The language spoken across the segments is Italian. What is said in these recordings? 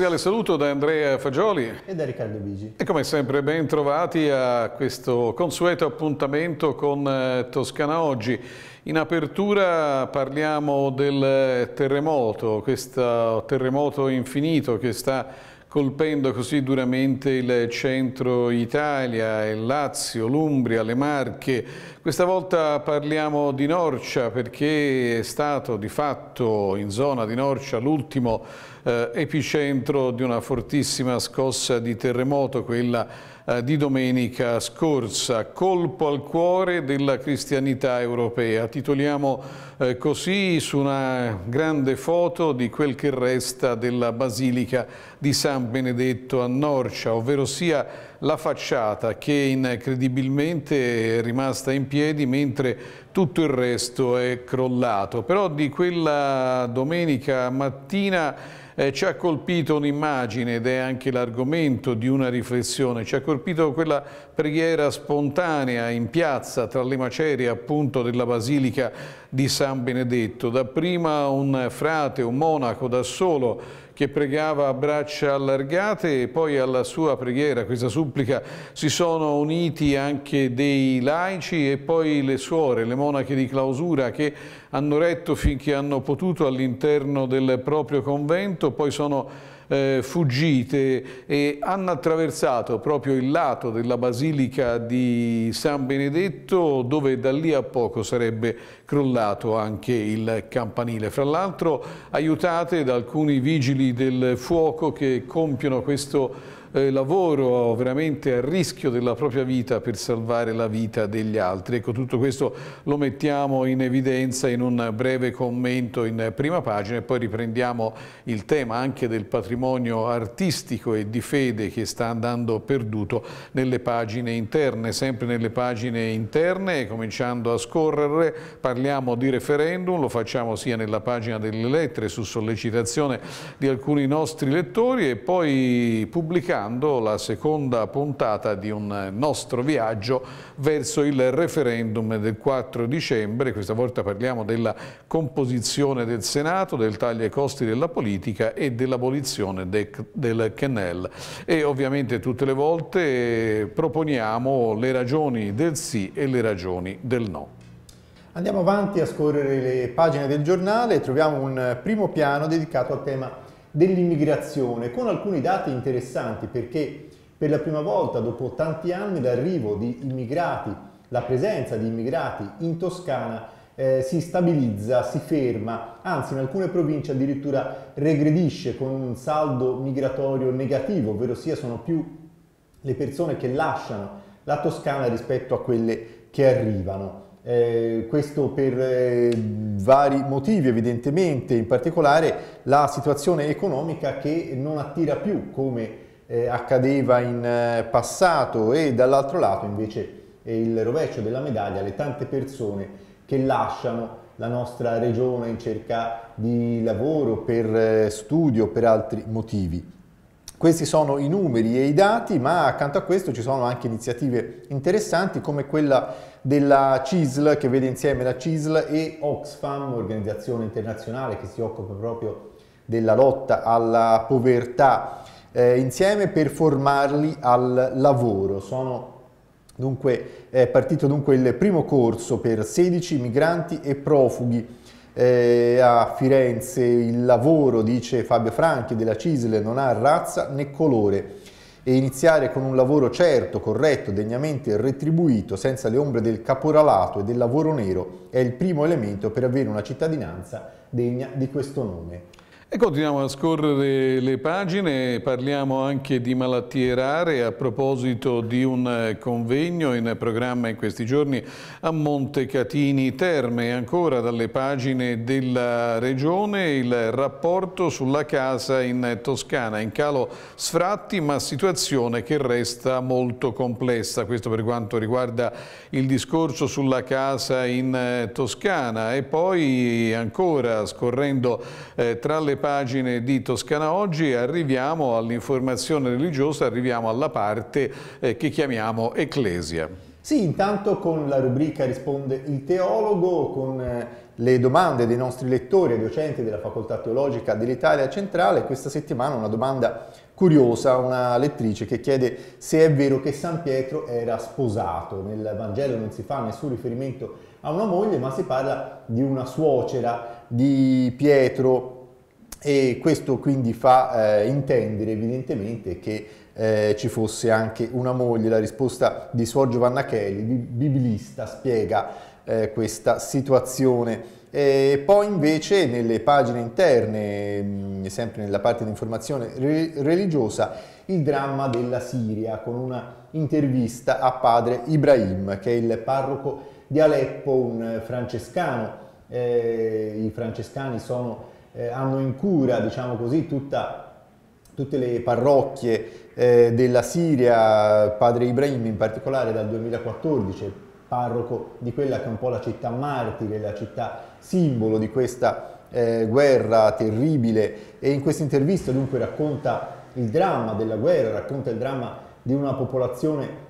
cordiale saluto da Andrea Fagioli e da Riccardo Bigi. E come sempre ben trovati a questo consueto appuntamento con eh, Toscana Oggi. In apertura parliamo del eh, terremoto, questo terremoto infinito che sta colpendo così duramente il centro Italia, il Lazio, l'Umbria, le Marche. Questa volta parliamo di Norcia perché è stato di fatto in zona di Norcia l'ultimo eh, epicentro di una fortissima scossa di terremoto, quella eh, di domenica scorsa. Colpo al cuore della cristianità europea. Titoliamo eh, così su una grande foto di quel che resta della Basilica di San Benedetto a Norcia, ovvero sia la facciata che incredibilmente è rimasta in piedi mentre tutto il resto è crollato. Però di quella domenica mattina eh, ci ha colpito un'immagine ed è anche l'argomento di una riflessione, ci ha colpito quella preghiera spontanea in piazza tra le macerie appunto della Basilica di San Benedetto, dapprima un frate, un monaco da solo che pregava a braccia allargate e poi alla sua preghiera, questa supplica, si sono uniti anche dei laici e poi le suore, le monache di clausura che hanno retto finché hanno potuto all'interno del proprio convento, poi sono eh, fuggite e hanno attraversato proprio il lato della basilica di San Benedetto dove da lì a poco sarebbe crollato anche il campanile. Fra l'altro aiutate da alcuni vigili del fuoco che compiono questo eh, lavoro veramente a rischio della propria vita per salvare la vita degli altri. Ecco, tutto questo lo mettiamo in evidenza in un breve commento in prima pagina e poi riprendiamo il tema anche del patrimonio artistico e di fede che sta andando perduto nelle pagine interne, sempre nelle pagine interne, cominciando a scorrere, parliamo di referendum, lo facciamo sia nella pagina delle lettere su sollecitazione di alcuni nostri lettori e poi pubblicato pubblicando la seconda puntata di un nostro viaggio verso il referendum del 4 dicembre. Questa volta parliamo della composizione del Senato, del taglio ai costi della politica e dell'abolizione de, del Kennel. E ovviamente tutte le volte proponiamo le ragioni del sì e le ragioni del no. Andiamo avanti a scorrere le pagine del giornale e troviamo un primo piano dedicato al tema dell'immigrazione con alcuni dati interessanti perché per la prima volta dopo tanti anni l'arrivo di immigrati, la presenza di immigrati in Toscana eh, si stabilizza, si ferma, anzi in alcune province addirittura regredisce con un saldo migratorio negativo, ovvero sia sono più le persone che lasciano la Toscana rispetto a quelle che arrivano. Eh, questo per eh, vari motivi evidentemente, in particolare la situazione economica che non attira più come eh, accadeva in eh, passato e dall'altro lato invece il rovescio della medaglia, le tante persone che lasciano la nostra regione in cerca di lavoro, per eh, studio, per altri motivi. Questi sono i numeri e i dati, ma accanto a questo ci sono anche iniziative interessanti come quella della CISL che vede insieme la CISL e Oxfam, organizzazione internazionale che si occupa proprio della lotta alla povertà, eh, insieme per formarli al lavoro. Sono dunque, è partito dunque il primo corso per 16 migranti e profughi eh, a Firenze il lavoro, dice Fabio Franchi, della Cisle non ha razza né colore e iniziare con un lavoro certo, corretto, degnamente retribuito, senza le ombre del caporalato e del lavoro nero, è il primo elemento per avere una cittadinanza degna di questo nome. E continuiamo a scorrere le pagine, parliamo anche di malattie rare a proposito di un eh, convegno in programma in questi giorni a Montecatini Terme. Ancora dalle pagine della regione il rapporto sulla casa in Toscana, in calo sfratti ma situazione che resta molto complessa. Questo per quanto riguarda il discorso sulla casa in eh, Toscana e poi ancora scorrendo eh, tra le pagine di Toscana Oggi arriviamo all'informazione religiosa, arriviamo alla parte eh, che chiamiamo Ecclesia. Sì, intanto con la rubrica risponde il teologo, con eh, le domande dei nostri lettori e docenti della Facoltà Teologica dell'Italia Centrale, questa settimana una domanda curiosa, una lettrice che chiede se è vero che San Pietro era sposato. Nel Vangelo non si fa nessun riferimento a una moglie, ma si parla di una suocera di Pietro e questo quindi fa eh, intendere evidentemente che eh, ci fosse anche una moglie. La risposta di Suor Giovanna Kelly, biblista, spiega eh, questa situazione. E poi invece nelle pagine interne, mm, sempre nella parte di informazione re religiosa, il dramma della Siria con una intervista a padre Ibrahim, che è il parroco di Aleppo, un francescano. Eh, I francescani sono eh, hanno in cura, diciamo così, tutta, tutte le parrocchie eh, della Siria, padre Ibrahim in particolare dal 2014, parroco di quella che è un po' la città martire, la città simbolo di questa eh, guerra terribile e in questa intervista dunque racconta il dramma della guerra, racconta il dramma di una popolazione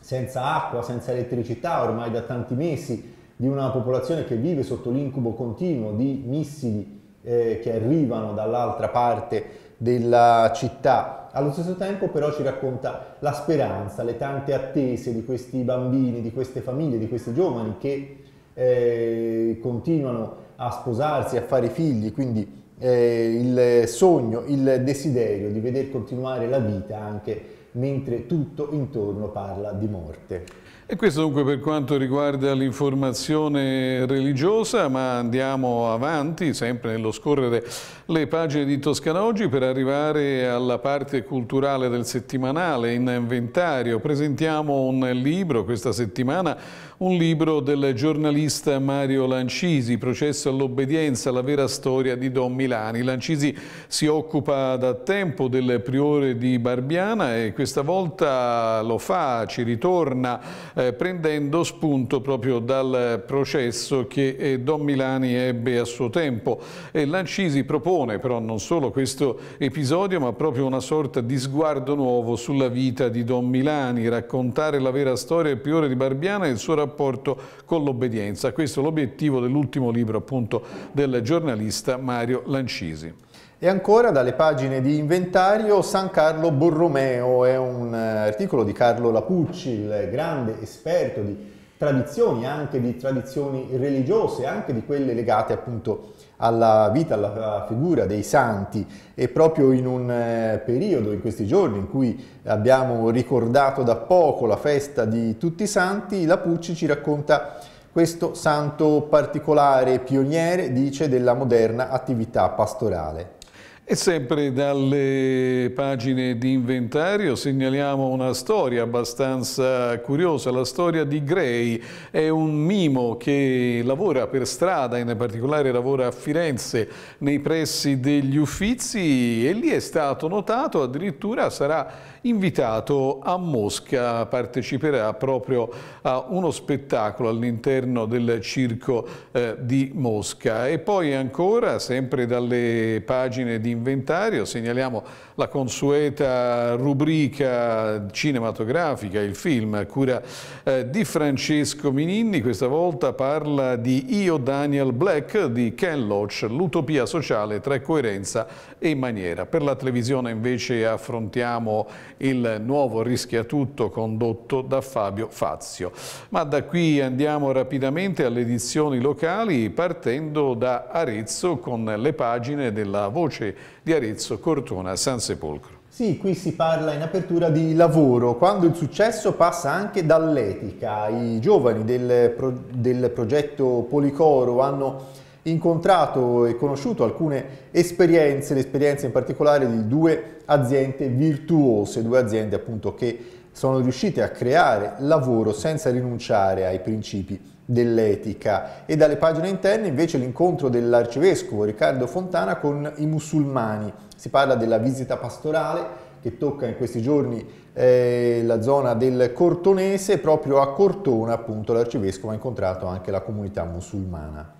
senza acqua, senza elettricità ormai da tanti mesi, di una popolazione che vive sotto l'incubo continuo di missili eh, che arrivano dall'altra parte della città. Allo stesso tempo però ci racconta la speranza, le tante attese di questi bambini, di queste famiglie, di questi giovani che eh, continuano a sposarsi, a fare figli, quindi eh, il sogno, il desiderio di veder continuare la vita anche mentre tutto intorno parla di morte. E questo dunque per quanto riguarda l'informazione religiosa, ma andiamo avanti sempre nello scorrere le pagine di Toscana Oggi per arrivare alla parte culturale del settimanale in inventario. Presentiamo un libro questa settimana, un libro del giornalista Mario Lancisi, Processo all'obbedienza, la vera storia di Don Milani. Lancisi si occupa da tempo del priore di Barbiana e questa volta lo fa, ci ritorna eh, prendendo spunto proprio dal processo che eh, Don Milani ebbe a suo tempo. Eh, Lancisi propone però non solo questo episodio, ma proprio una sorta di sguardo nuovo sulla vita di Don Milani, raccontare la vera storia del priore di Barbiana e il suo rapporto con l'obbedienza. Questo è l'obiettivo dell'ultimo libro appunto del giornalista Mario Lancisi. E ancora dalle pagine di inventario San Carlo Borromeo, è un eh, articolo di Carlo Lapucci, il grande esperto di tradizioni, anche di tradizioni religiose, anche di quelle legate appunto alla vita, alla figura dei santi e proprio in un eh, periodo, in questi giorni, in cui abbiamo ricordato da poco la festa di tutti i santi, Lapucci ci racconta questo santo particolare pioniere, dice, della moderna attività pastorale. E sempre dalle pagine di inventario segnaliamo una storia abbastanza curiosa, la storia di Gray, è un mimo che lavora per strada, in particolare lavora a Firenze nei pressi degli Uffizi e lì è stato notato, addirittura sarà invitato a Mosca, parteciperà proprio a uno spettacolo all'interno del circo eh, di Mosca. E poi ancora, sempre dalle pagine di inventario, segnaliamo la consueta rubrica cinematografica, il film, cura eh, di Francesco Mininni, questa volta parla di Io Daniel Black di Ken Loach, l'utopia sociale tra coerenza e maniera. Per la televisione invece affrontiamo il nuovo rischiatutto condotto da Fabio Fazio. Ma da qui andiamo rapidamente alle edizioni locali partendo da Arezzo con le pagine della voce di Arezzo Cortona Sansepolcro. Sì, qui si parla in apertura di lavoro, quando il successo passa anche dall'etica. I giovani del, pro del progetto Policoro hanno incontrato e conosciuto alcune esperienze, l'esperienza in particolare di due aziende virtuose, due aziende appunto che sono riuscite a creare lavoro senza rinunciare ai principi dell'etica e dalle pagine interne invece l'incontro dell'arcivescovo Riccardo Fontana con i musulmani. Si parla della visita pastorale che tocca in questi giorni eh, la zona del Cortonese, proprio a Cortona appunto l'arcivescovo ha incontrato anche la comunità musulmana.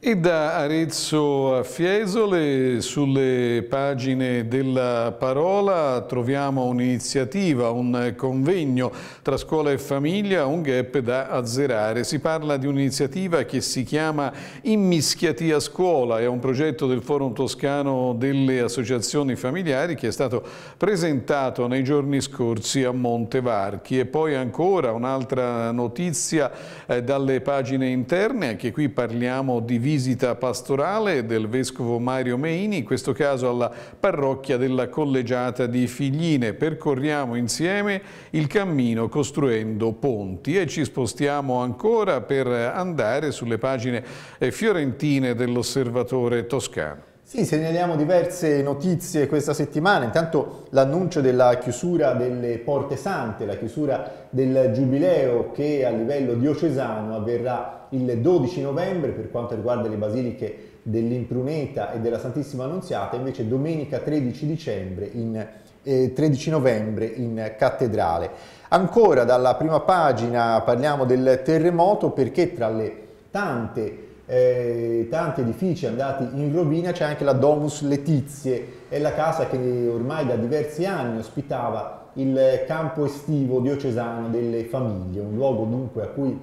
E da Arezzo a Fiesole, sulle pagine della parola, troviamo un'iniziativa, un convegno tra scuola e famiglia, un gap da azzerare. Si parla di un'iniziativa che si chiama Immischiati a scuola, è un progetto del Forum Toscano delle Associazioni Familiari che è stato presentato nei giorni scorsi a Montevarchi. E poi ancora un'altra notizia eh, dalle pagine interne, anche qui parliamo di visita pastorale del vescovo Mario Meini, in questo caso alla parrocchia della collegiata di Figline. Percorriamo insieme il cammino costruendo ponti e ci spostiamo ancora per andare sulle pagine eh, fiorentine dell'osservatore toscano. Sì, segnaliamo diverse notizie questa settimana. Intanto l'annuncio della chiusura delle Porte Sante, la chiusura del Giubileo che a livello diocesano avverrà il 12 novembre per quanto riguarda le basiliche dell'Impruneta e della Santissima Annunziata, invece domenica 13 dicembre in 13 eh, novembre in cattedrale. Ancora dalla prima pagina parliamo del terremoto perché tra le tante, eh, tanti edifici andati in rovina c'è anche la Domus Letizie, è la casa che ormai da diversi anni ospitava il campo estivo diocesano delle famiglie, un luogo dunque a cui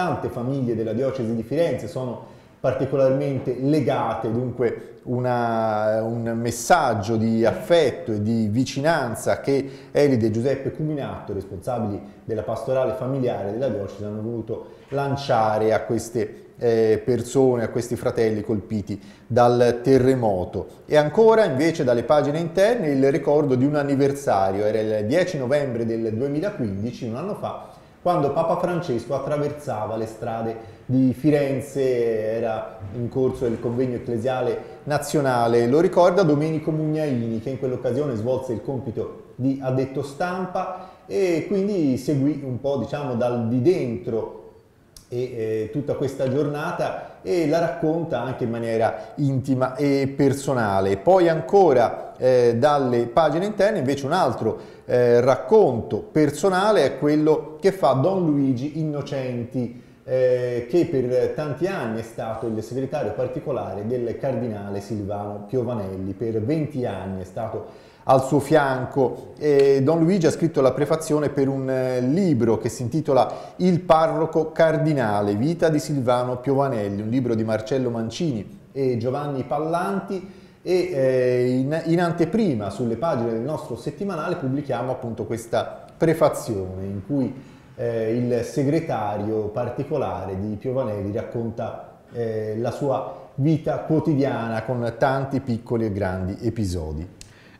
tante famiglie della diocesi di Firenze sono particolarmente legate, dunque una, un messaggio di affetto e di vicinanza che Elide e Giuseppe Cuminato, responsabili della pastorale familiare della diocesi, hanno voluto lanciare a queste eh, persone, a questi fratelli colpiti dal terremoto. E ancora invece dalle pagine interne il ricordo di un anniversario, era il 10 novembre del 2015, un anno fa, quando Papa Francesco attraversava le strade di Firenze, era in corso il convegno ecclesiale nazionale. Lo ricorda Domenico Mugnaini, che in quell'occasione svolse il compito di addetto stampa e quindi seguì un po' diciamo dal di dentro e, eh, tutta questa giornata e la racconta anche in maniera intima e personale. Poi ancora eh, dalle pagine interne invece un altro eh, racconto personale è quello che fa Don Luigi Innocenti. Eh, che per tanti anni è stato il segretario particolare del cardinale Silvano Piovanelli, per 20 anni è stato al suo fianco. E Don Luigi ha scritto la prefazione per un eh, libro che si intitola Il parroco cardinale, vita di Silvano Piovanelli, un libro di Marcello Mancini e Giovanni Pallanti e eh, in, in, anteprima sulle pagine del nostro settimanale pubblichiamo appunto questa prefazione in cui eh, il segretario particolare di Piovanelli racconta eh, la sua vita quotidiana con tanti piccoli e grandi episodi.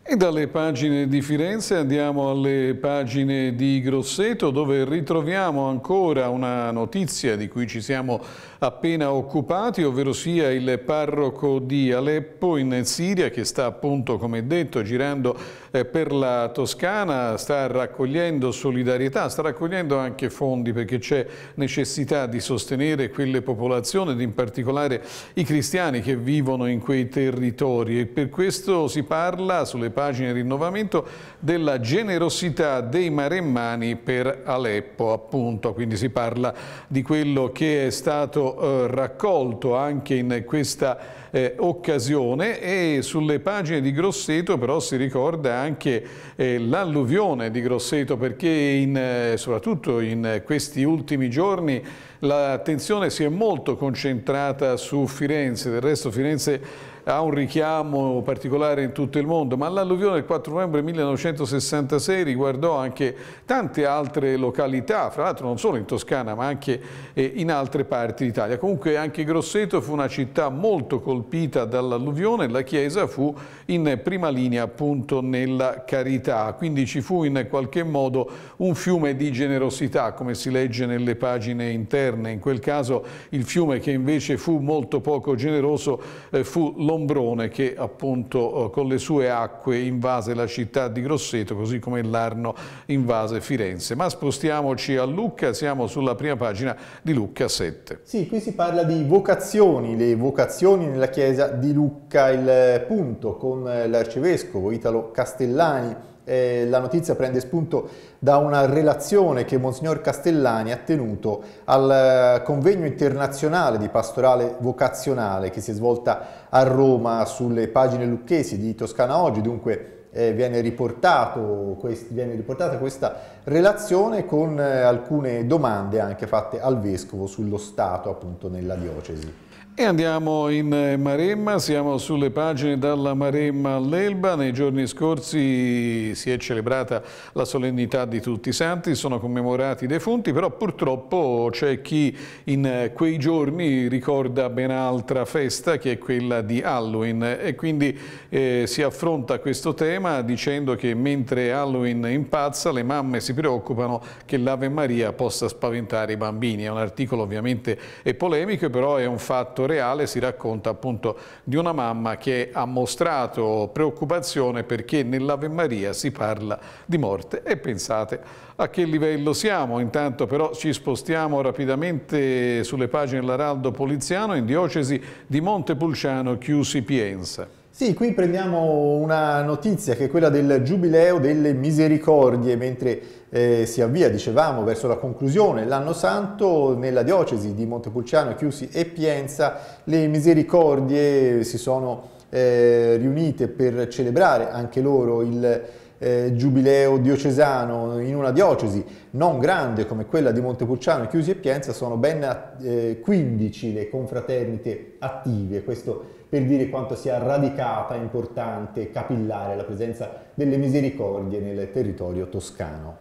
E dalle pagine di Firenze andiamo alle pagine di Grosseto dove ritroviamo ancora una notizia di cui ci siamo appena occupati, ovvero sia il parroco di Aleppo in Siria che sta appunto, come detto, girando eh, per la Toscana sta raccogliendo solidarietà, sta raccogliendo anche fondi perché c'è necessità di sostenere quelle popolazioni ed in particolare i cristiani che vivono in quei territori e per questo si parla sulle pagine Rinnovamento della generosità dei maremmani per Aleppo appunto, quindi si parla di quello che è stato eh, raccolto anche in questa eh, occasione e sulle pagine di Grosseto però si ricorda anche eh, l'alluvione di Grosseto perché in, eh, soprattutto in questi ultimi giorni l'attenzione si è molto concentrata su Firenze, del resto Firenze ha un richiamo particolare in tutto il mondo, ma l'alluvione del 4 novembre 1966 riguardò anche tante altre località, fra l'altro non solo in Toscana ma anche eh, in altre parti d'Italia. Comunque anche Grosseto fu una città molto colpita dall'alluvione, la chiesa fu in prima linea appunto nella carità, quindi ci fu in qualche modo un fiume di generosità come si legge nelle pagine interne, in quel caso il fiume che invece fu molto poco generoso eh, fu fu l'ombrone che appunto eh, con le sue acque invase la città di Grosseto, così come l'Arno invase Firenze. Ma spostiamoci a Lucca, siamo sulla prima pagina di Lucca 7. Sì, qui si parla di vocazioni, le vocazioni nella chiesa di Lucca, il eh, punto con eh, l'arcivescovo Italo Castellani eh, la notizia prende spunto da una relazione che Monsignor Castellani ha tenuto al eh, convegno internazionale di pastorale vocazionale che si è svolta a Roma sulle pagine lucchesi di Toscana Oggi, dunque eh, viene, quest, viene, riportata questa relazione con eh, alcune domande anche fatte al Vescovo sullo Stato appunto nella diocesi. E andiamo in eh, Maremma, siamo sulle pagine dalla Maremma all'Elba. Nei giorni scorsi si è celebrata la solennità di tutti i santi, sono commemorati i defunti, però purtroppo c'è chi in eh, quei giorni ricorda ben altra festa che è quella di Halloween e quindi eh, si affronta questo tema dicendo che mentre Halloween impazza le mamme si preoccupano che l'Ave Maria possa spaventare i bambini. È un articolo ovviamente polemico, però è un fatto fatto reale si racconta appunto di una mamma che ha mostrato preoccupazione perché nell'Ave Maria si parla di morte e pensate a che livello siamo. Intanto però ci spostiamo rapidamente sulle pagine dell'Araldo Poliziano in diocesi di Montepulciano chiusi Pienza. Sì, qui prendiamo una notizia che è quella del Giubileo delle misericordie, mentre eh, si avvia, dicevamo, verso la conclusione l'anno santo nella diocesi di Montepulciano, Chiusi e Pienza le misericordie si sono eh, riunite per celebrare anche loro il eh, giubileo diocesano in una diocesi non grande come quella di Montepulciano, Chiusi e Pienza, sono ben eh, 15 le confraternite attive, questo per dire quanto sia radicata, importante, capillare la presenza delle misericordie nel territorio toscano.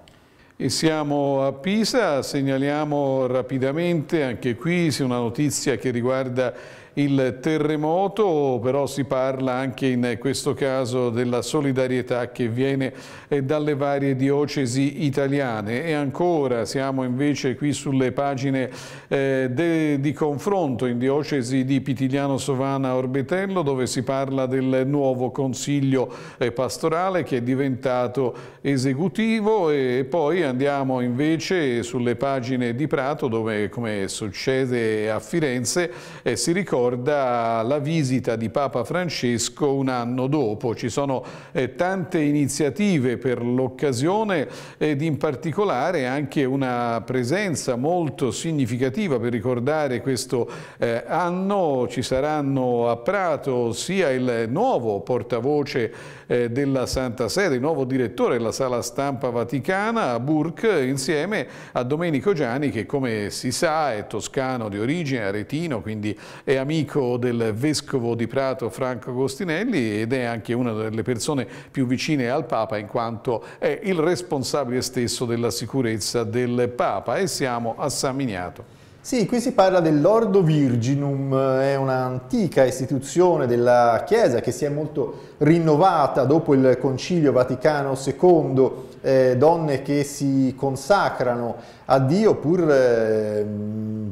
E siamo a Pisa, segnaliamo rapidamente anche qui una notizia che riguarda il terremoto, però si parla anche in questo caso della solidarietà che viene eh, dalle varie diocesi italiane e ancora siamo invece qui sulle pagine eh, de, di confronto in diocesi di Pitigliano Sovana Orbetello dove si parla del nuovo consiglio eh, pastorale che è diventato esecutivo e poi andiamo invece sulle pagine di Prato dove come succede a Firenze eh, si ricorda ricorda la visita di Papa Francesco un anno dopo. Ci sono eh, tante iniziative per l'occasione ed in particolare anche una presenza molto significativa per ricordare questo eh, anno. Ci saranno a Prato sia il nuovo portavoce eh, della Santa Sede, il nuovo direttore della Sala Stampa Vaticana, Burke, insieme a Domenico Gianni che come si sa è toscano di origine, aretino, quindi è amico amico del vescovo di Prato Franco Agostinelli ed è anche una delle persone più vicine al Papa in quanto è il responsabile stesso della sicurezza del Papa e siamo a San Miniato. Sì, qui si parla dell'Ordo Virginum, è un'antica istituzione della Chiesa che si è molto rinnovata dopo il Concilio Vaticano II, eh, donne che si consacrano a Dio pur eh,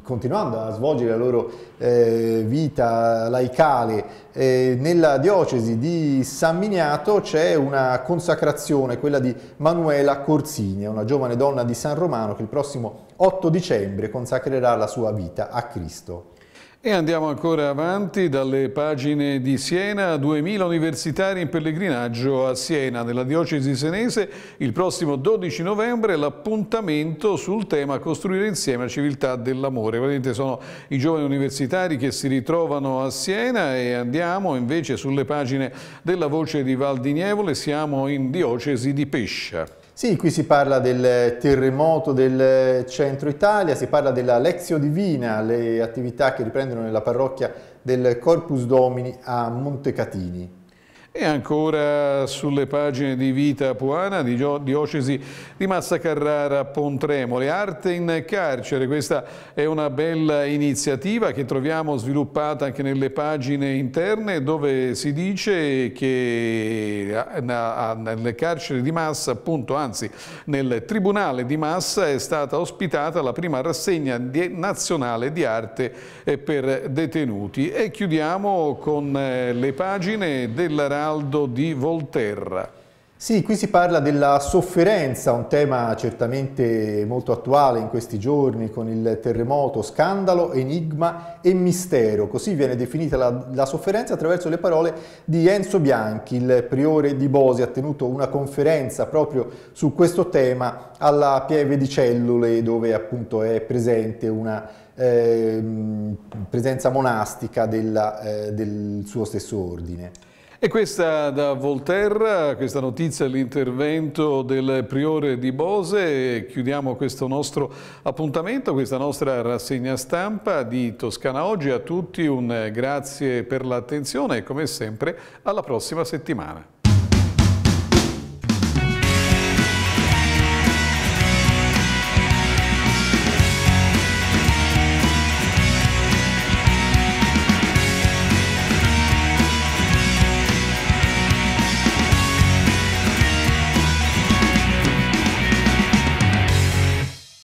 continuando a svolgere la loro eh, vita laicale eh, nella diocesi di San Miniato c'è una consacrazione, quella di Manuela Corsigna, una giovane donna di San Romano che il prossimo 8 dicembre consacrerà la sua vita a Cristo. E andiamo ancora avanti dalle pagine di Siena, 2000 universitari in pellegrinaggio a Siena. Nella diocesi senese il prossimo 12 novembre l'appuntamento sul tema Costruire insieme la civiltà dell'amore. Vedete sono i giovani universitari che si ritrovano a Siena e andiamo invece sulle pagine della voce di Val di Nievole, siamo in diocesi di Pescia. Sì, qui si parla del terremoto del centro Italia, si parla della Lezio Divina, le attività che riprendono nella parrocchia del Corpus Domini a Montecatini. E ancora sulle pagine di Vita Puana, di diocesi di Massa Carrara Pontremoli. Arte in carcere, questa è una bella iniziativa che troviamo sviluppata anche nelle pagine interne dove si dice che nel carcere di Massa, appunto, anzi nel Tribunale di Massa è stata ospitata la prima rassegna nazionale di arte eh, per detenuti. E chiudiamo con eh, le pagine della Rana Rinaldo di Volterra. Sì, qui si parla della sofferenza, un tema certamente molto attuale in questi giorni con il terremoto, scandalo, enigma e mistero. Così viene definita la, la sofferenza attraverso le parole di Enzo Bianchi, il priore di Bosi, ha tenuto una conferenza proprio su questo tema alla Pieve di Cellule dove appunto è presente una eh, presenza monastica della, eh, del suo stesso ordine. E questa da Volterra, questa notizia, l'intervento del priore di Bose, chiudiamo questo nostro appuntamento, questa nostra rassegna stampa di Toscana Oggi. A tutti un grazie per l'attenzione e come sempre alla prossima settimana.